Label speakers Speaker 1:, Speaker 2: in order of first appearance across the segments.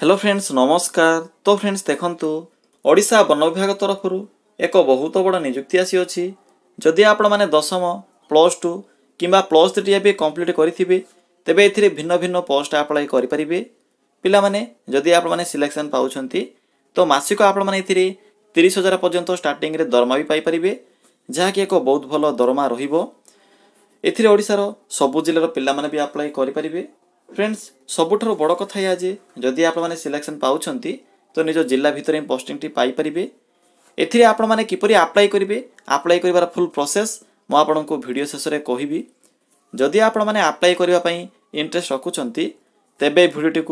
Speaker 1: hello friends ନମସ୍କାର ତ friends ଦେଖନ୍ତୁ ଓଡ଼ିଶା ବନ ବିଭାଗ ତରଫରୁ ଏକ ବହୁତ ବଡ଼ ନିଯୁକ୍ତି ଆସିଅଛି ଯଦି ଆପଣମାନେ ଦଶମ ପ୍ଲସ୍ ଟୁ କିମ୍ବା ପ୍ଲସ୍ ଥ୍ରୀ ଏବେ କମ୍ପ୍ଲିଟ୍ କରିଥିବେ ତେବେ ଏଥିରେ ଭିନ୍ନ ଭିନ୍ନ ପୋଷ୍ଟ ଆପ୍ଲାଏ କରିପାରିବେ ପିଲାମାନେ ଯଦି ଆପଣମାନେ ସିଲେକ୍ସନ୍ ପାଉଛନ୍ତି ତ ମାସିକ ଆପଣମାନେ ଏଥିରେ ତିରିଶ ହଜାର ପର୍ଯ୍ୟନ୍ତ ଷ୍ଟାର୍ଟିଂରେ ଦରମା ବି ପାଇପାରିବେ ଯାହାକି ଏକ ବହୁତ ଭଲ ଦରମା ରହିବ ଏଥିରେ ଓଡ଼ିଶାର ସବୁ ଜିଲ୍ଲାର ପିଲାମାନେ ବି ଆପ୍ଲାଏ କରିପାରିବେ ফ্রেন্ডস সবুঠার বড় কথা এয়া যে যদি আপনার সিলেকশন পাচ্ছেন তো নিজ জেলা ভিতরে পোস্টিংটি পাইপারে এতে আপনার কিপর আপ্লাই করবে আপ্লাই করবার ফুল প্রসেস মু আপনার ভিডিও শেষে কহবি যদি আপনার আপ্লাই করা ইন্টারেস্ট রকুচার তেবে ভিডিওটি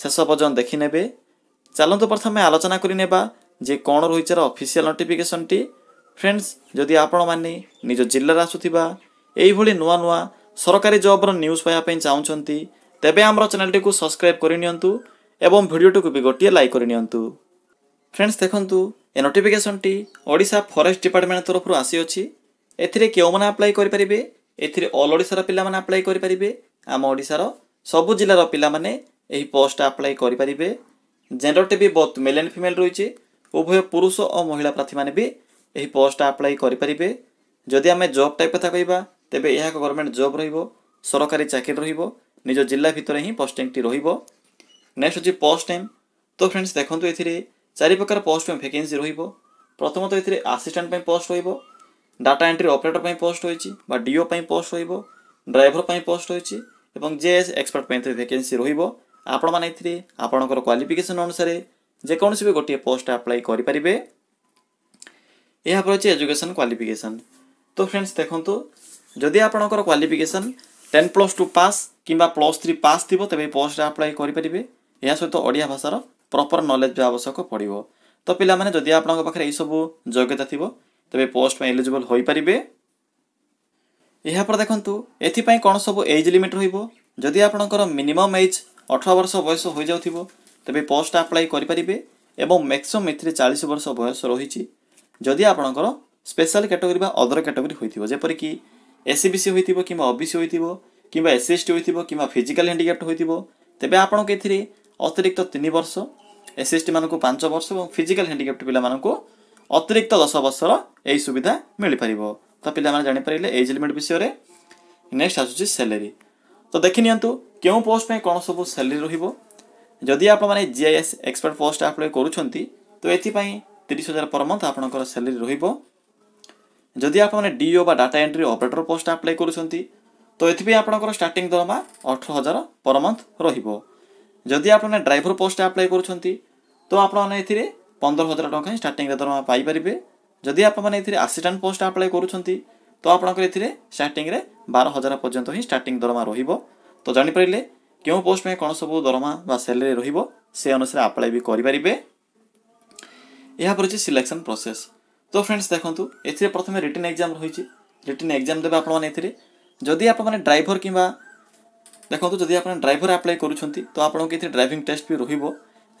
Speaker 1: শেষ পর্যন্ত দেখি নেবে চালু প্রথমে আলোচনা করে নেবা যে কোণ রয়েছে অফিসিয়াল নোটিফিকেসনটি ফ্রেন্ডস যদি আপনার নিজ জেলার আসুক এইভাবে নূয় নূয় সরকারি জব্র নিউজ পাওয়া চাহুমান ତେବେ ଆମର ଚ୍ୟାନେଲ୍ଟିକୁ ସବସ୍କ୍ରାଇବ୍ କରିନିଅନ୍ତୁ ଏବଂ ଭିଡ଼ିଓଟିକୁ ବି ଗୋଟିଏ ଲାଇକ୍ କରିନିଅନ୍ତୁ ଫ୍ରେଣ୍ଡସ୍ ଦେଖନ୍ତୁ ଏ ନୋଟିଫିକେସନ୍ଟି ଓଡ଼ିଶା ଫରେଷ୍ଟ ଡିପାର୍ଟମେଣ୍ଟ ତରଫରୁ ଆସିଅଛି ଏଥିରେ କେଉଁମାନେ ଆପ୍ଲାଏ କରିପାରିବେ ଏଥିରେ ଅଲ୍ ଓଡ଼ିଶାର ପିଲାମାନେ ଆପ୍ଲାଏ କରିପାରିବେ ଆମ ଓଡ଼ିଶାର ସବୁ ଜିଲ୍ଲାର ପିଲାମାନେ ଏହି ପୋଷ୍ଟ ଆପ୍ଲାଏ କରିପାରିବେ ଜେଣ୍ଡରଟି ବି ବହୁତ ମେଲ୍ ଆଣ୍ଡ ଫିମେଲ୍ ରହିଛି ଉଭୟ ପୁରୁଷ ଓ ମହିଳା ପ୍ରାର୍ଥୀମାନେ ବି ଏହି ପୋଷ୍ଟ ଆପ୍ଲାଏ କରିପାରିବେ ଯଦି ଆମେ ଜବ୍ ଟାଇପ୍ କଥା କହିବା ତେବେ ଏହା ଏକ ଗଭର୍ଣ୍ଣମେଣ୍ଟ ଜବ୍ ରହିବ ସରକାରୀ ଚାକିରି ରହିବ ନିଜ ଜିଲ୍ଲା ଭିତରେ ହିଁ ପୋଷ୍ଟିଂଟି ରହିବ ନେକ୍ସଟ ହେଉଛି ପୋଷ୍ଟ ନେମ୍ ତ ଫ୍ରେଣ୍ଡସ୍ ଦେଖନ୍ତୁ ଏଥିରେ ଚାରି ପ୍ରକାର ପୋଷ୍ଟ ପାଇଁ ଭ୍ୟାକେନ୍ସି ରହିବ ପ୍ରଥମତଃ ଏଥିରେ ଆସିଷ୍ଟାଣ୍ଟ ପାଇଁ ପୋଷ୍ଟ ରହିବ ଡାଟା ଏଣ୍ଟ୍ରି ଅପରେଟର ପାଇଁ ପୋଷ୍ଟ ରହିଛି ବା ଡିଓ ପାଇଁ ପୋଷ୍ଟ ରହିବ ଡ୍ରାଇଭର ପାଇଁ ପୋଷ୍ଟ ରହିଛି ଏବଂ ଜେଏସ୍ ଏକ୍ସପର୍ଟ ପାଇଁ ଏଥିରେ ଭ୍ୟାକେନ୍ସି ରହିବ ଆପଣମାନେ ଏଥିରେ ଆପଣଙ୍କର କ୍ୱାଲିଫିକେସନ୍ ଅନୁସାରେ ଯେକୌଣସି ବି ଗୋଟିଏ ପୋଷ୍ଟ ଆପ୍ଲାଏ କରିପାରିବେ ଏହା ପରେ ଅଛି ଏଜୁକେସନ୍ କ୍ୱାଲିଫିକେସନ୍ ତ ଫ୍ରେଣ୍ଡସ୍ ଦେଖନ୍ତୁ ଯଦି ଆପଣଙ୍କର qualification ten plus two pass କିମ୍ବା ପ୍ଲସ୍ ଥ୍ରୀ ପାସ୍ ଥିବ ତେବେ ଏଇ ପୋଷ୍ଟରେ ଆପ୍ଲାଏ କରିପାରିବେ ଏହା ସହିତ ଓଡ଼ିଆ ଭାଷାର ପ୍ରପର୍ ନଲେଜ୍ ବି ଆବଶ୍ୟକ ପଡ଼ିବ ତ ପିଲାମାନେ ଯଦି ଆପଣଙ୍କ ପାଖରେ ଏହିସବୁ ଯୋଗ୍ୟତା ଥିବ ତେବେ ପୋଷ୍ଟ ପାଇଁ ଏଲିଜିବଲ୍ ହୋଇପାରିବେ ଏହାପରେ ଦେଖନ୍ତୁ ଏଥିପାଇଁ କ'ଣ ସବୁ ଏଜ୍ ଲିମିଟ୍ ରହିବ ଯଦି ଆପଣଙ୍କର ମିନିମମ୍ ଏଜ୍ ଅଠର ବର୍ଷ ବୟସ ହୋଇଯାଉଥିବ ତେବେ ପୋଷ୍ଟ ଆପ୍ଲାଏ କରିପାରିବେ ଏବଂ ମ୍ୟାକ୍ସିମମ୍ ଏଥିରେ ଚାଳିଶ ବର୍ଷ ବୟସ ରହିଛି ଯଦି ଆପଣଙ୍କର ସ୍ପେଶାଲ କ୍ୟାଟେଗୋରୀ ବା ଅଦର କ୍ୟାଟେଗୋରୀ ହୋଇଥିବ ଯେପରିକି এসিবিসি হয়ে কিংবা ওবিসি হয়ে কিংবা এসসি এসটি হয়ে কিংবা ফিজিকাল হ্যাণ্ডিক্যাপ্ট হয়ে তেবে আপনার এতে অতিরিক্ত তিন বর্ষ এসসি এসটি মানুষ পাঁচ বর্ষ এবং ফিজিকাল হ্যাণ্ডিক্যাপ্ট পিলা মানুষ অতিরিক্ত দশ বর্ষর এই সুবিধা মিপার তো পিলা জাঁপারে এজ লিমিট বিষয়ে নেক্সট আসুচি স্যালেরি তো দেখি নিয়ন্তু কেউ পোস্ট পাই কোণ সব স্যালেরি রহব যদি আপনার জিআইএস এক্সপার্ট পোস্ট আপ্লাই করছেন তো এপাই তিরিশ হাজার পর মন্থ আপনার স্যালেরি রহব ଯଦି ଆପଣମାନେ ଡିଓ ବା data entry operator post apply କରୁଛନ୍ତି ତ ଏଥିପାଇଁ ଆପଣଙ୍କର ଷ୍ଟାର୍ଟିଂ ଦରମା ଅଠର ହଜାର ପର ମନ୍ଥ ରହିବ ଯଦି ଆପଣମାନେ ଡ୍ରାଇଭର ପୋଷ୍ଟ ଆପ୍ଲାଏ କରୁଛନ୍ତି ତ ଆପଣମାନେ ଏଥିରେ ପନ୍ଦର ହଜାର ଟଙ୍କା ହିଁ ଷ୍ଟାର୍ଟିଂରେ ଦରମା ପାଇପାରିବେ ଯଦି ଆପଣମାନେ ଏଥିରେ ଆସିଷ୍ଟାଣ୍ଟ ପୋଷ୍ଟ ଆପ୍ଲାଏ କରୁଛନ୍ତି ତ ଆପଣଙ୍କର ଏଥିରେ ଷ୍ଟାର୍ଟିଂରେ ବାର ହଜାର ପର୍ଯ୍ୟନ୍ତ ହିଁ ଷ୍ଟାର୍ଟିଂ ଦରମା ରହିବ ତ ଜାଣିପାରିଲେ କେଉଁ ପୋଷ୍ଟ ପାଇଁ କ'ଣ ସବୁ ଦରମା ବା ସାଲେରୀ ରହିବ ସେ ଅନୁସାରେ ଆପ୍ଲାଏ ବି କରିପାରିବେ ଏହା ପଡ଼ିଛି ସିଲେକ୍ସନ୍ ପ୍ରୋସେସ୍ তো ଫ୍ରେଣ୍ଡସ୍ ଦେଖନ୍ତୁ ଏଥିରେ ପ୍ରଥମେ ରିଟର୍ନ ଏକ୍ଜାମ୍ ରହିଛି ରିଟର୍ନ ଏକ୍ଜାମ୍ ଦେବେ ଆପଣମାନେ ଏଥିରେ ଯଦି ଆପଣମାନେ ଡ୍ରାଇଭର କିମ୍ବା ଦେଖନ୍ତୁ ଯଦି ଆପଣ ଡ୍ରାଇଭର ଆପ୍ଲାଏ କରୁଛନ୍ତି ତ ଆପଣଙ୍କୁ ଏଥିରେ ଡ୍ରାଇଭିଂ ଟେଷ୍ଟ ବି ରହିବ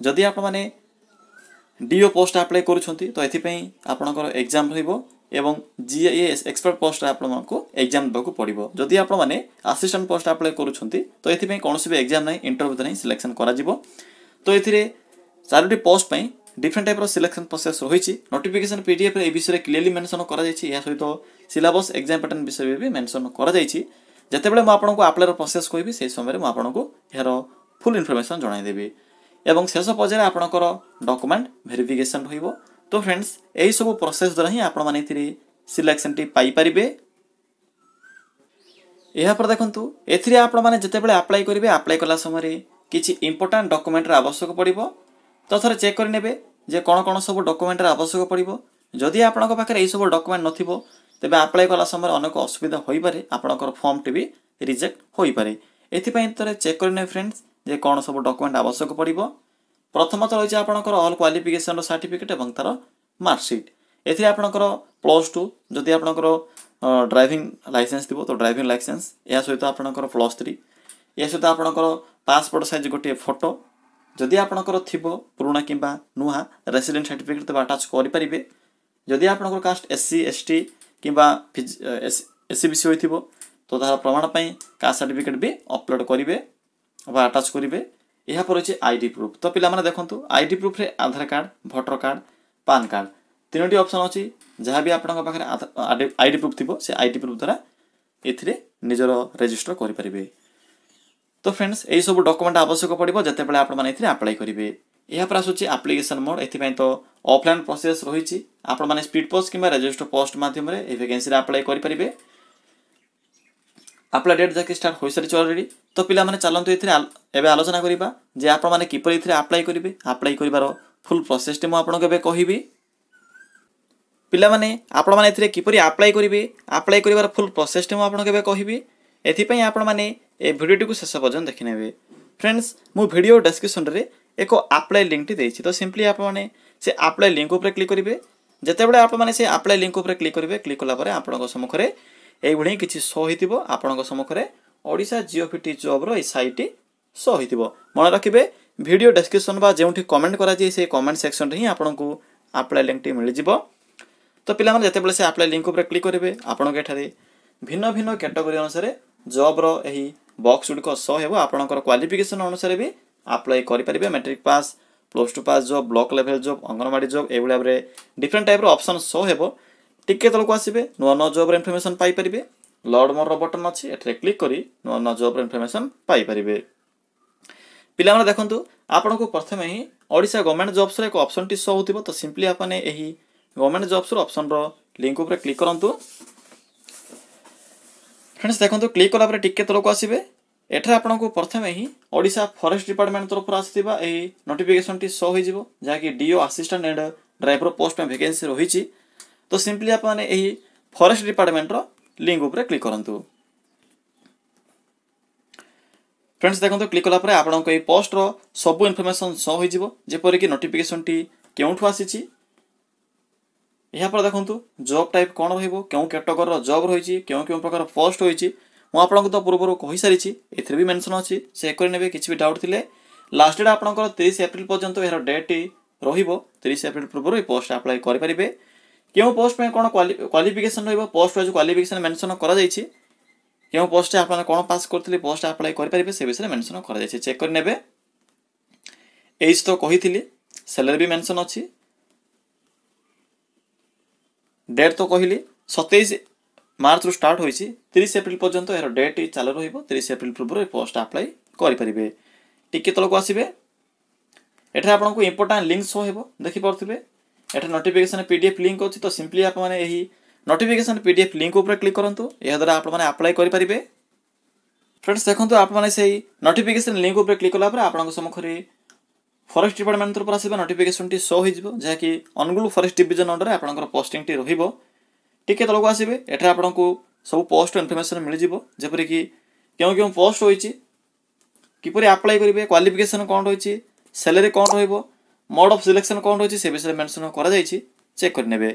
Speaker 1: ଯଦି ଆପଣମାନେ ডিও পোস্ট আপ্লাই করছেন তো এপাই আপনার এক্জাম রহব এবং জিএএস এক্সপর্ট পোস্ট আপনার এক্জাম দেওয়া পড়ব যদি আপনার আসিষ্টাট পোস্ট আপ্লাই করছেন তো এপাই কৌশি বি এক্জাম না ইন্টরভিউ না সিলেকশন করা তো এতে চারোটি পোস্ট পাই ডিফরেন্ট টাইপর সিলেকশন প্রসেস রয়েছে নোটিফিকেশন পিডিএফ এই বিষয়ে ক্লিয়ারলি মেনশন করা যাই ଏହା ସହିତ ସିଲାବସ୍ ଏକ୍ଜାମ୍ ପ୍ୟାଟର୍ନ ବିଷୟରେ ବି ମେନସନ୍ କରାଯାଇଛି ଯେତେବେଳେ ମୁଁ ଆପଣଙ୍କୁ ଆପ୍ଲାଏର ପ୍ରୋସେସ୍ କହିବି ସେହି ସମୟରେ ମୁଁ ଆପଣଙ୍କୁ ଏହାର ଫୁଲ୍ ଇନଫର୍ମେସନ୍ ଜଣାଇଦେବି ଏବଂ ଶେଷ ପର୍ଯ୍ୟାୟରେ ଆପଣଙ୍କର ଡକୁମେଣ୍ଟ ଭେରିଫିକେସନ୍ ରହିବ ତ ଫ୍ରେଣ୍ଡସ୍ ଏହିସବୁ ପ୍ରୋସେସ୍ ଦ୍ୱାରା ହିଁ ଆପଣମାନେ ଏଥିରେ ସିଲେକ୍ସନ୍ଟି ପାଇପାରିବେ ଏହାପରେ ଦେଖନ୍ତୁ ଏଥିରେ ଆପଣମାନେ ଯେତେବେଳେ ଆପ୍ଲାଏ କରିବେ ଆପ୍ଲାଏ କଲା ସମୟରେ କିଛି ଇମ୍ପୋର୍ଟାଣ୍ଟ ଡକୁମେଣ୍ଟର ଆବଶ୍ୟକ ପଡ଼ିବ ତ ଥରେ ଚେକ୍ କରିନେବେ ଯେ କ'ଣ କ'ଣ ସବୁ ଡକୁମେଣ୍ଟରେ ଆବଶ୍ୟକ ପଡ଼ିବ ଯଦି ଆପଣଙ୍କ ପାଖରେ ଏହିସବୁ ଡକୁମେଣ୍ଟ ନଥିବ ତେବେ ଆପ୍ଲାଏ କଲା ସମୟରେ ଅନେକ ଅସୁବିଧା ହୋଇପାରେ ଆପଣଙ୍କର ଫର୍ମଟି ବି ରିଜେକ୍ଟ ହୋଇପାରେ ଏଥିପାଇଁ ଥରେ ଚେକ୍ କରିନେବେ ଫ୍ରେଣ୍ଡସ୍ ଯେ କ'ଣ ସବୁ ଡକୁମେଣ୍ଟ ଆବଶ୍ୟକ ପଡ଼ିବ ପ୍ରଥମତଃ ରହିଛି ଆପଣଙ୍କର ଅଲ୍ କ୍ୱାଲିଫିକେସନ୍ର ସାର୍ଟିଫିକେଟ୍ ଏବଂ ତା'ର ମାର୍କସିଟ୍ ଏଥିରେ ଆପଣଙ୍କର ପ୍ଲସ୍ ଟୁ ଯଦି ଆପଣଙ୍କର ଡ୍ରାଇଭିଂ ଲାଇସେନ୍ସ ଥିବ ତ ଡ୍ରାଇଭିଂ ଲାଇସେନ୍ସ ଏହା ସହିତ ଆପଣଙ୍କର ପ୍ଲସ୍ ଥ୍ରୀ ଏହା ସହିତ ଆପଣଙ୍କର ପାସପୋର୍ଟ ସାଇଜ୍ ଗୋଟିଏ ଫଟୋ ଯଦି ଆପଣଙ୍କର ଥିବ ପୁରୁଣା କିମ୍ବା ନୂଆ ରେସିଡେଣ୍ଟ ସାର୍ଟିଫିକେଟ୍ ତେବେ ଆଟାଚ୍ କରିପାରିବେ ଯଦି ଆପଣଙ୍କର caste S C S T କିମ୍ବା ଏସ୍ ସି ବି ସି ହୋଇଥିବ ତ ତାହାର ପ୍ରମାଣ ପାଇଁ କାଷ୍ଟ ସାର୍ଟିଫିକେଟ୍ ବି ଅପଲୋଡ଼ କରିବେ ବା ଆଟାଚ୍ କରିବେ ଏହାପରେ ଅଛି ଆଇ ଡି ପ୍ରୁଫ୍ ତ ପିଲାମାନେ ଦେଖନ୍ତୁ ଆଇ ଡି ପ୍ରୁଫ୍ରେ Aadhaar card voter card PAN card ତିନୋଟି ଅପସନ୍ ଅଛି ଯାହା ବି ଆପଣଙ୍କ ପାଖରେ ଆଇ ଡି ପ୍ରୁଫ୍ ଥିବ ସେ ଆଇ ଡି ପ୍ରୁଫ୍ ଦ୍ୱାରା ଏଥିରେ ନିଜର ରେଜିଷ୍ଟର କରିପାରିବେ তো ଫ୍ରେଣ୍ଡସ୍ ଏହିସବୁ ଡକୁମେଣ୍ଟ ଆବଶ୍ୟକ ପଡ଼ିବ ଯେତେବେଳେ ଆପଣମାନେ ଏଥିରେ ଆପ୍ଲାଏ କରିବେ ଏହାପରେ ଆସୁଛି ଆପ୍ଲିକେସନ୍ ମୋଡ଼ ଏଥିପାଇଁ ତ ଅଫଲାଇନ୍ ପ୍ରୋସେସ୍ ରହିଛି ଆପଣମାନେ ସ୍ପିଡ୍ ପୋଷ୍ଟ କିମ୍ବା ରେଜିଷ୍ଟର ପୋଷ୍ଟ ମାଧ୍ୟମରେ ଏହି ଭେକେନ୍ସିରେ ଆପ୍ଲାଏ କରିପାରିବେ ଆପ୍ଲାଏ ଡେଟ୍ ଯାକି ଷ୍ଟାର୍ଟ ହୋଇସାରିଛି ଅଲରେଡ଼ି ତ ପିଲାମାନେ ଚାଲନ୍ତୁ ଏଥିରେ ଏବେ ଆଲୋଚନା କରିବା ଯେ ଆପଣମାନେ କିପରି ଏଥିରେ ଆପ୍ଲାଏ କରିବେ ଆପ୍ଲାଏ କରିବାର ଫୁଲ୍ ପ୍ରୋସେସ୍ଟି ମୁଁ ଆପଣଙ୍କୁ ଏବେ କହିବି ପିଲାମାନେ ଆପଣମାନେ ଏଥିରେ କିପରି ଆପ୍ଲାଏ କରିବେ ଆପ୍ଲାଏ କରିବାର ଫୁଲ୍ ପ୍ରୋସେସ୍ଟି ମୁଁ ଆପଣଙ୍କୁ ଏବେ କହିବି ଏଥିପାଇଁ ଆପଣମାନେ ଏ ଭିଡ଼ିଓଟିକୁ ଶେଷ ପର୍ଯ୍ୟନ୍ତ ଦେଖିନେବେ ଫ୍ରେଣ୍ଡସ୍ ମୁଁ ଭିଡ଼ିଓ ଡେସ୍କ୍ରିପ୍ସନ୍ରେ ଏକ ଆପ୍ଲାଏ ଲିଙ୍କ୍ଟି ଦେଇଛି ତ ସିମ୍ପଲି ଆପଣମାନେ ସେ ଆପ୍ଲାଏ ଲିଙ୍କ୍ ଉପରେ କ୍ଲିକ୍ କରିବେ ଯେତେବେଳେ ଆପଣମାନେ ସେ ଆପ୍ଲାଏ ଲିଙ୍କ୍ ଉପରେ କ୍ଲିକ୍ କରିବେ କ୍ଲିକ୍ କଲା ପରେ ଆପଣଙ୍କ ସମ୍ମୁଖରେ ଏଇଭଳି କିଛି ଶୋ ହୋଇଥିବ ଆପଣଙ୍କ ସମ୍ମୁଖରେ ଓଡ଼ିଶା ଜିଓଫିଟି ଜବ୍ର ଏହି ସାଇଟ୍ଟି ଶୋ ହୋଇଥିବ ମନେ ରଖିବେ ଭିଡ଼ିଓ ଡେସ୍କ୍ରିପ୍ସନ୍ ବା ଯେଉଁଠି କମେଣ୍ଟ କରାଯାଏ ସେଇ କମେଣ୍ଟ ସେକ୍ସନ୍ରେ ହିଁ ଆପଣଙ୍କୁ ଆପ୍ଲାଏ ଲିଙ୍କ୍ଟି ମିଳିଯିବ ତ ପିଲାମାନେ ଯେତେବେଳେ ସେ ଆପ୍ଲାଏ ଲିଙ୍କ୍ ଉପରେ କ୍ଲିକ୍ କରିବେ ଆପଣଙ୍କ ଏଠାରେ ଭିନ୍ନ ଭିନ୍ନ କ୍ୟାଟେଗୋରୀ ଅନୁସାରେ ଜବ୍ର ଏହି বক্স গুড়ি শহ হব আপনার কোয়ালিফিকেশন অনুসারে বি আপ্লাই করে পে matric pass plus two pass job block level job Anganwadi job এইভাবে ভাবে ডিফরেন্ট টাইপ্র অপসন শো হব টিকি তলক আসবে নূন্য জব্র ইনফরমেসন পাইপার লড মর বটন অটার ক্লিক করে নূন্য জব্র ইনফরমেসন পাইপার পিলা দেখুন আপনার প্রথমে হি ওড়শা গভর্নমেন্ট জবসর এক অপসনটি শো হোথ তো সিম্পলি আপনি এই গভর্নমেন্ট জবসর অপসন্র লিঙ্ক উপরে ক্লিক করতো ଫ୍ରେଣ୍ଡସ୍ ଦେଖନ୍ତୁ କ୍ଲିକ୍ କଲାପରେ ଟିକେ ତଳକୁ ଆସିବେ ଏଠାରେ ଆପଣଙ୍କୁ ପ୍ରଥମେ ହିଁ ଓଡ଼ିଶା ଫରେଷ୍ଟ ଡିପାର୍ଟମେଣ୍ଟ ତରଫରୁ ଆସିଥିବା ଏହି ନୋଟିଫିକେସନଟି ଶୋ ହୋଇଯିବ ଯାହାକି DEO assistant and driver post ପାଇଁ ଭେକେନ୍ସି ରହିଛି ତ ସିମ୍ପଲି ଆପଣମାନେ ଏହି ଫରେଷ୍ଟ ଡିପାର୍ଟମେଣ୍ଟର ଲିଙ୍କ ଉପରେ କ୍ଲିକ୍ କରନ୍ତୁ ଫ୍ରେଣ୍ଡସ୍ ଦେଖନ୍ତୁ କ୍ଲିକ୍ କଲା ପରେ ଆପଣଙ୍କ ଏହି ପୋଷ୍ଟର ସବୁ ଇନଫର୍ମେସନ୍ ଶୋ ହୋଇଯିବ ଯେପରିକି ନୋଟିଫିକେସନଟି କେଉଁଠୁ ଆସିଛି ଏହାପରେ ଦେଖନ୍ତୁ ଜବ୍ ଟାଇପ୍ କ'ଣ ରହିବ କେଉଁ କ୍ୟାଟେଗୋରିର ଜବ୍ ରହିଛି କେଉଁ କେଉଁ ପ୍ରକାର ପୋଷ୍ଟ ହୋଇଛି ମୁଁ ଆପଣଙ୍କୁ ତ ପୂର୍ବରୁ କହିସାରିଛି ଏଥିରେ ବି ମେନ୍ସନ୍ ଅଛି ଚେକ୍ କରିନେବେ କିଛି ବି ଡାଉଟ୍ ଥିଲେ ଲାଷ୍ଟ ଡେଟ୍ ଆପଣଙ୍କର ତିରିଶ ଏପ୍ରିଲ ପର୍ଯ୍ୟନ୍ତ ଏହାର ଡେଟ୍ ରହିବ ତିରିଶ ଏପ୍ରିଲ୍ ପୂର୍ବରୁ ଏହି ପୋଷ୍ଟ ଆପ୍ଲାଏ କରିପାରିବେ କେଉଁ ପୋଷ୍ଟ ପାଇଁ କ'ଣ କ୍ୱାଲିଫିକେସନ୍ ରହିବ ପୋଷ୍ଟ ୱାଇଜ୍ କ୍ୱାଲିଫିକେସନ୍ ମେନ୍ସନ୍ କରାଯାଇଛି କେଉଁ ପୋଷ୍ଟରେ ଆପଣ କ'ଣ ପାସ୍ କରିଥିଲେ ପୋଷ୍ଟ ଆପ୍ଲାଏ କରିପାରିବେ ସେ ବିଷୟରେ ମେନ୍ସନ୍ କରାଯାଇଛି ଚେକ୍ କରିନେବେ ଏଇଜ୍ ତ କହିଥିଲି ସ୍ୟାଲେରୀ ବି ମେନ୍ସନ୍ ଅଛି ডেট তো କହିଲି ସତେଇଶ ମାର୍ଚ୍ଚରୁ ଷ୍ଟାର୍ଟ ହୋଇଛି ତିରିଶ ଏପ୍ରିଲ ପର୍ଯ୍ୟନ୍ତ ଏହାର ଡେଟ୍ ଚାଲୁ ରହିବ ତିରିଶ ଏପ୍ରିଲ ପୂର୍ବରୁ ଏ ପୋଷ୍ଟ ଆପ୍ଲାଏ କରିପାରିବେ ଟିକେ ତଳକୁ ଆସିବେ ଏଠାରେ ଆପଣଙ୍କୁ ଇମ୍ପୋର୍ଟାଣ୍ଟ ଲିଙ୍କ ସୋ ହେବ ଦେଖିପାରୁଥିବେ ଏଠାରେ notification P D F link ଅଛି ତ ସିମ୍ପଲି ଆପଣମାନେ ଏହି notification P D F link ଉପରେ କ୍ଲିକ୍ କରନ୍ତୁ ଏହାଦ୍ୱାରା ଆପଣମାନେ ଆପ୍ଲାଏ କରିପାରିବେ ଫ୍ରେଣ୍ଡସ୍ ଦେଖନ୍ତୁ ଆପଣମାନେ ସେଇ ନୋଟିଫିକେସନ୍ ଲିଙ୍କ ଉପରେ କ୍ଲିକ୍ କଲା ପରେ ଆପଣଙ୍କ ସମ୍ମୁଖରେ ফরেস্ট ডিপার্টমেন্ট তরফ আসবা নোটিফিকেসনটি শো হয়ে কি অনুগুল ফরেস্ট ডিভিজন অন্ডরে আপনার পোস্টিংটি রহব টিকি তলক আসবে এখানে আপনার সব পোস্ট ইনফরমেসন মিলিযোগ কি কেউ কেউ পোস্ট রয়েছে কিপরি আপ্লাই করবে কোয়ালিফিকেশন কম রয়েছে স্যালারি কম রহব মোড অফ সিলেকশন কম রয়েছে সে বিষয়ে মেনশন করা যাই চেক করে নেবে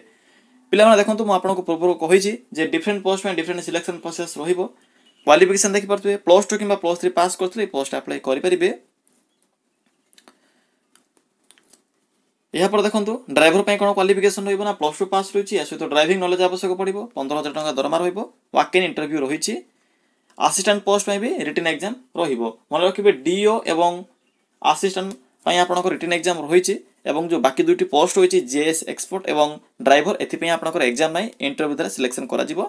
Speaker 1: পিলা দেখুন ପିଲାମାନେ ଦେଖନ୍ତୁ ମୁଁ ଆପଣଙ୍କୁ যে କହିଛି post different post selection process selection qualification ରହିବ କ୍ୱାଲିଫିକେସନ୍ ଦେଖିପାରୁଥିବେ ପ୍ଲସ୍ ଟୁ କିମ୍ବା plus three pass post apply apply କରିପାରିବେ ଏହାପରେ ଦେଖନ୍ତୁ ଡ୍ରାଇଭର ପାଇଁ କ'ଣ କ୍ୱାଲିଫିକେସନ୍ ରହିବ ନା ପ୍ଲସ୍ ଟୁ ପାସ୍ ରହିଛି ଏହା ସହିତ ଡ୍ରାଇଭିଂ ନଲେଜ୍ ଆବଶ୍ୟକ ପଡ଼ିବ ପନ୍ଦର ହଜାର ଟଙ୍କା ଦରମା ରହିବ ୱାକେନ୍ ଇଣ୍ଟରଭ୍ୟୁ ରହିଛି ଆସିଷ୍ଟାଣ୍ଟ ପୋଷ୍ଟ ପାଇଁ ବି ରିଟର୍ନ ଏକ୍ଜାମ୍ ରହିବ ମନେ ରଖିବେ ଡିଓ ଏବଂ ଆସିଷ୍ଟାଣ୍ଟ ପାଇଁ ଆପଣଙ୍କ ରିଟର୍ନ ଏକ୍ଜାମ୍ ରହିଛି ଏବଂ ଯେଉଁ ବାକି ଦୁଇଟି ପୋଷ୍ଟ ରହିଛି জেএস এক্সপোর্ট এবং ড্রাইভর এথিপাই আপনার এক্সাম নাই ইন্টরভিউ দ্বারা সিলেকশন করা যাব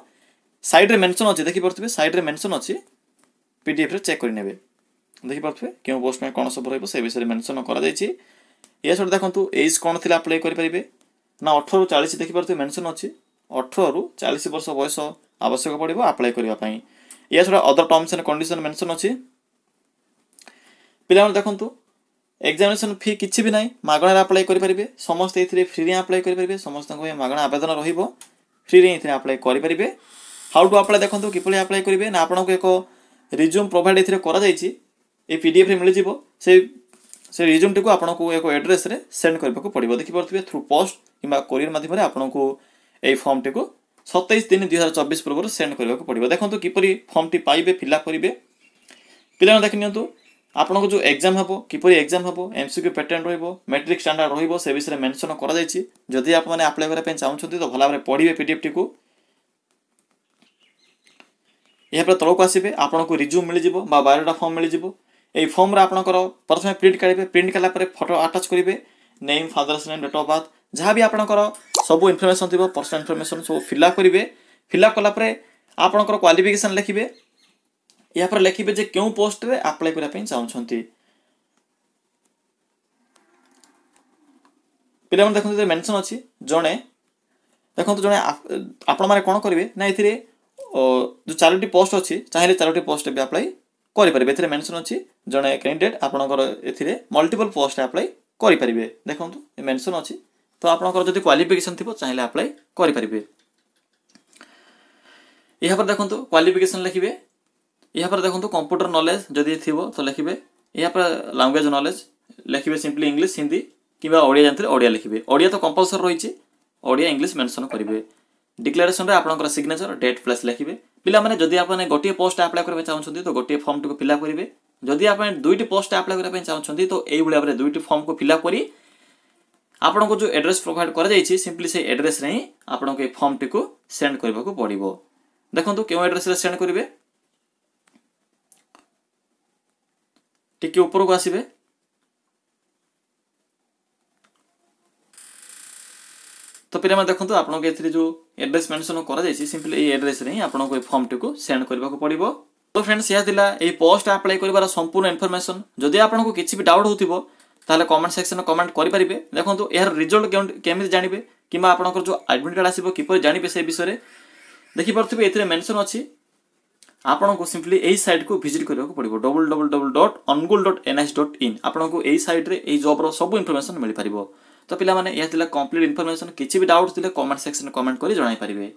Speaker 1: সাইড্রে মেনশন অছে দেখিপারে সাইড্রে মেনশন অছে পিডিএফ রে চেক করে নেবে দেখিপারে কেউ পোস্ট পাই কোণ সব রহব সে বিষয়ে ଏ ସହିତ ଦେଖନ୍ତୁ ଏଜ୍ କ'ଣ ଥିଲା ଆପ୍ଲାଏ କରିପାରିବେ ନା ଅଠରରୁ ଚାଳିଶ ଦେଖିପାରୁଥିବେ ମେନସନ୍ ଅଛି ଅଠରରୁ ଚାଳିଶ ବର୍ଷ ବୟସ ଆବଶ୍ୟକ ପଡ଼ିବ ଆପ୍ଲାଏ କରିବା ପାଇଁ ଏହା ଛଡ଼ା other terms and condition mention ଅଛି ପିଲାମାନେ ଦେଖନ୍ତୁ ଏକ୍ଜାମିନେସନ୍ ଫି କିଛି ବି ନାହିଁ ମାଗଣାରେ ଆପ୍ଲାଏ କରିପାରିବେ ସମସ୍ତେ ଏଥିରେ ଫ୍ରିରେ ଆପ୍ଲାଏ କରିପାରିବେ ସମସ୍ତଙ୍କ ପାଇଁ ମାଗଣା ଆବେଦନ ରହିବ ଫ୍ରିରେ ଏଥିରେ ଆପ୍ଲାଏ କରିପାରିବେ ହାଉ ଟୁ ଆପ୍ଲାଏ ଦେଖନ୍ତୁ କିଭଳି ଆପ୍ଲାଏ କରିବେ ନା ଆପଣଙ୍କୁ ଏକ ରିଜ୍ୟୁମ୍ ପ୍ରୋଭାଇଡ଼ ଏଥିରେ କରାଯାଇଛି ଏ ପି ଡି ଏଫ୍ରେ ମିଳିଯିବ ସେ ସେ ରିଜ୍ୟୁମ୍ଟିକୁ ଆପଣଙ୍କୁ ଏକ ଆଡ୍ରେସ୍ରେ ସେଣ୍ଡ କରିବାକୁ ପଡ଼ିବ ଦେଖିପାରୁଥିବେ ଥ୍ରୁ ପୋଷ୍ଟ କିମ୍ବା କୋରିୟର ମାଧ୍ୟମରେ ଆପଣଙ୍କୁ ଏହି ଫର୍ମଟିକୁ ସତେଇଶ ତିନି ଦୁଇ ହଜାର ଚବିଶ ପୂର୍ବରୁ ସେଣ୍ଡ କରିବାକୁ ପଡ଼ିବ ଦେଖନ୍ତୁ କିପରି ଫର୍ମଟି ପାଇବେ ଫିଲ୍ଅପ୍ କରିବେ ପିଲାମାନେ ଦେଖିନିଅନ୍ତୁ ଆପଣଙ୍କ ଯେଉଁ ଏକ୍ଜାମ୍ ହେବ କିପରି ଏକ୍ଜାମ୍ ହେବ ଏମ୍ସିକ୍ୟୁ ପ୍ୟାଟର୍ନ ରହିବ ମେଟ୍ରିକ୍ ଷ୍ଟାଣ୍ଡାର୍ଡ଼ ରହିବ ସେ ବିଷୟରେ ମେନସନ୍ କରାଯାଇଛି ଯଦି ଆପଣମାନେ ଆପ୍ଲାଏ କରିବା ପାଇଁ ଚାହୁଁଛନ୍ତି ତ ଭଲ ଭାବରେ ପଢ଼ିବେ ପିଡ଼ିଏଫ୍ଟିକୁ ଏହାପରେ ତଳକୁ ଆସିବେ ଆପଣଙ୍କୁ ରିଜ୍ୟୁମ୍ ମିଳିଯିବ ବା ବାୟୋଡାଟା ଫର୍ମ ମିଳିଯିବ এই ଫର୍ମରେ ଆପଣଙ୍କର ପ୍ରଥମେ ପ୍ରିଣ୍ଟ କାଢ଼ିବେ ପ୍ରିଣ୍ଟ କଲା ପରେ ଫଟୋ ଆଟାଚ୍ କରିବେ name father's name date of birth ଯାହା ବି ଆପଣଙ୍କର ସବୁ ଇନଫର୍ମେସନ୍ ଥିବ ପର୍ସନାଲ୍ ଇନଫର୍ମେସନ୍ ସବୁ ଫିଲ୍ଅପ୍ କରିବେ ଫିଲ୍ଅପ୍ କଲାପରେ ଆପଣଙ୍କର କ୍ୱାଲିଫିକେସନ୍ ଲେଖିବେ ଏହାପରେ ଲେଖିବେ ଯେ କେଉଁ ପୋଷ୍ଟରେ ଆପ୍ଲାଏ କରିବା ପାଇଁ ଚାହୁଁଛନ୍ତି ପିଲାମାନେ ଦେଖନ୍ତୁ ମେନସନ୍ ଅଛି ଜଣେ ଦେଖନ୍ତୁ ଜଣେ ଆପଣମାନେ କ'ଣ କରିବେ ନା ଏଥିରେ ଯେଉଁ ଚାରୋଟି ପୋଷ୍ଟ ଅଛି ଚାହିଁଲେ ଚାରୋଟି ପୋଷ୍ଟ ବି ଆପ୍ଲାଏ କରିପାରିବେ ଏଥିରେ ମେନସନ୍ ଅଛି ଜଣେ କ୍ୟାଣ୍ଡିଡେଟ୍ ଆପଣଙ୍କର ଏଥିରେ ମଲ୍ଟିପଲ୍ ପୋଷ୍ଟ ଆପ୍ଲାଏ କରିପାରିବେ ଦେଖନ୍ତୁ ମେନସନ୍ ଅଛି ତ ଆପଣଙ୍କର ଯଦି କ୍ୱାଲିଫିକେସନ୍ ଥିବ ଚାହିଁଲେ ଆପ୍ଲାଏ କରିପାରିବେ ଏହାପରେ ଦେଖନ୍ତୁ କ୍ୱାଲିଫିକେସନ୍ ଲେଖିବେ ଏହାପରେ ଦେଖନ୍ତୁ କମ୍ପ୍ୟୁଟର ନଲେଜ୍ ଯଦି ଥିବ ତ ଲେଖିବେ ଏହାପରେ ଲାଙ୍ଗୁଏଜ୍ ନଲେଜ୍ ଲେଖିବେ ସିମ୍ପଲି ଇଂଲିଶ ହିନ୍ଦୀ କିମ୍ବା ଓଡ଼ିଆ ଜାଣିଥିଲେ ଓଡ଼ିଆ ଲେଖିବେ ଓଡ଼ିଆ ତ କମ୍ପଲସରି ରହିଛି ଓଡ଼ିଆ ଇଂଲିଶ ମେନସନ୍ କରିବେ ଡିକ୍ଲାରେସନ୍ରେ ଆପଣଙ୍କର ସିଗ୍ନେଚର୍ ଡେଟ୍ ପ୍ଲେସ୍ ଲେଖିବେ ପିଲାମାନେ ଯଦି ଆପଣ ଗୋଟିଏ ପୋଷ୍ଟ ଆପ୍ଲାଏ କରିବାକୁ ଚାହୁଁଛନ୍ତି ତ ଗୋଟିଏ ଫର୍ମଟିକୁ ଫିଲ୍ଅପ୍ କରିବେ ଯଦି ଆପଣ ଦୁଇଟି ପୋଷ୍ଟ ଆପ୍ଲାଏ କରିବା ପାଇଁ ଚାହୁଁଛନ୍ତି ତ ଏଇଭଳି ଭାବରେ ଦୁଇଟି ଫର୍ମକୁ ଫିଲ୍ଅପ୍ କରି ଆପଣଙ୍କୁ ଯେଉଁ ଆଡ୍ରେସ୍ ପ୍ରୋଭାଇଡ଼୍ କରାଯାଇଛି ସିମ୍ପଲି ସେଇ ଆଡ୍ରେସ୍ରେ ହିଁ ଆପଣଙ୍କୁ ଏଇ ଫର୍ମଟିକୁ ସେଣ୍ଡ କରିବାକୁ ପଡ଼ିବ ଦେଖନ୍ତୁ କେଉଁ ଆଡ୍ରେସ୍ରେ ସେଣ୍ଡ କରିବେ ଟିକେ ଉପରକୁ ଆସିବେ ତ ପିଲାମାନେ ଦେଖନ୍ତୁ ଆପଣଙ୍କୁ ଏଥିରେ ଯେଉଁ ଆଡ୍ରେସ୍ ମେନସନ୍ କରାଯାଇଛି ସିମ୍ପଲି ଏଇ ଆଡ୍ରେସ୍ରେ ହିଁ ଆପଣଙ୍କୁ ଏ ଫର୍ମଟିକୁ ସେଣ୍ଡ କରିବାକୁ ପଡ଼ିବ ତ ଫ୍ରେଣ୍ଡସ୍ ଏହା ଥିଲା ଏହି ପୋଷ୍ଟ ଆପ୍ଲାଏ କରିବାର ସମ୍ପୂର୍ଣ୍ଣ ଇନଫର୍ମେସନ୍ ଯଦି ଆପଣଙ୍କୁ କିଛି ବି ଡାଉଟ୍ ହେଉଥିବ ତାହେଲେ କମେଣ୍ଟ ସେକ୍ସନରେ କମେଣ୍ଟ କରିପାରିବେ ଦେଖନ୍ତୁ ଏହାର ରିଜଲ୍ଟ କେମିତି ଜାଣିବେ କିମ୍ବା ଆପଣଙ୍କର ଯେଉଁ ଆଡ଼ମିଟ୍ କାର୍ଡ଼ ଆସିବ କିପରି ଜାଣିବେ ସେ ବିଷୟରେ ଦେଖିପାରୁଥିବେ ଏଥିରେ ମେନସନ୍ ଅଛି ଆପଣଙ୍କୁ ସିମ୍ପଲି ଏହି ସାଇଟ୍କୁ ଭିଜିଟ୍ କରିବାକୁ ପଡ଼ିବ double double double dot Angul dot NIC dot in ଆପଣଙ୍କୁ ଏହି ସାଇଟ୍ରେ ଏହି ଜବ୍ର ସବୁ ଇନଫର୍ମେସନ୍ ମିଳିପାରିବ ତ ପିଲାମାନେ ଏହା ଥିଲା କମ୍ପ୍ଲିଟ୍ ଇନଫର୍ମେସନ୍ କିଛି ବି ଡାଉଟ୍ ଥିଲେ କମେଣ୍ଟ ସେକ୍ସନ୍ କମେଣ୍ଟ କରି ଜଣାଇପାରିବେ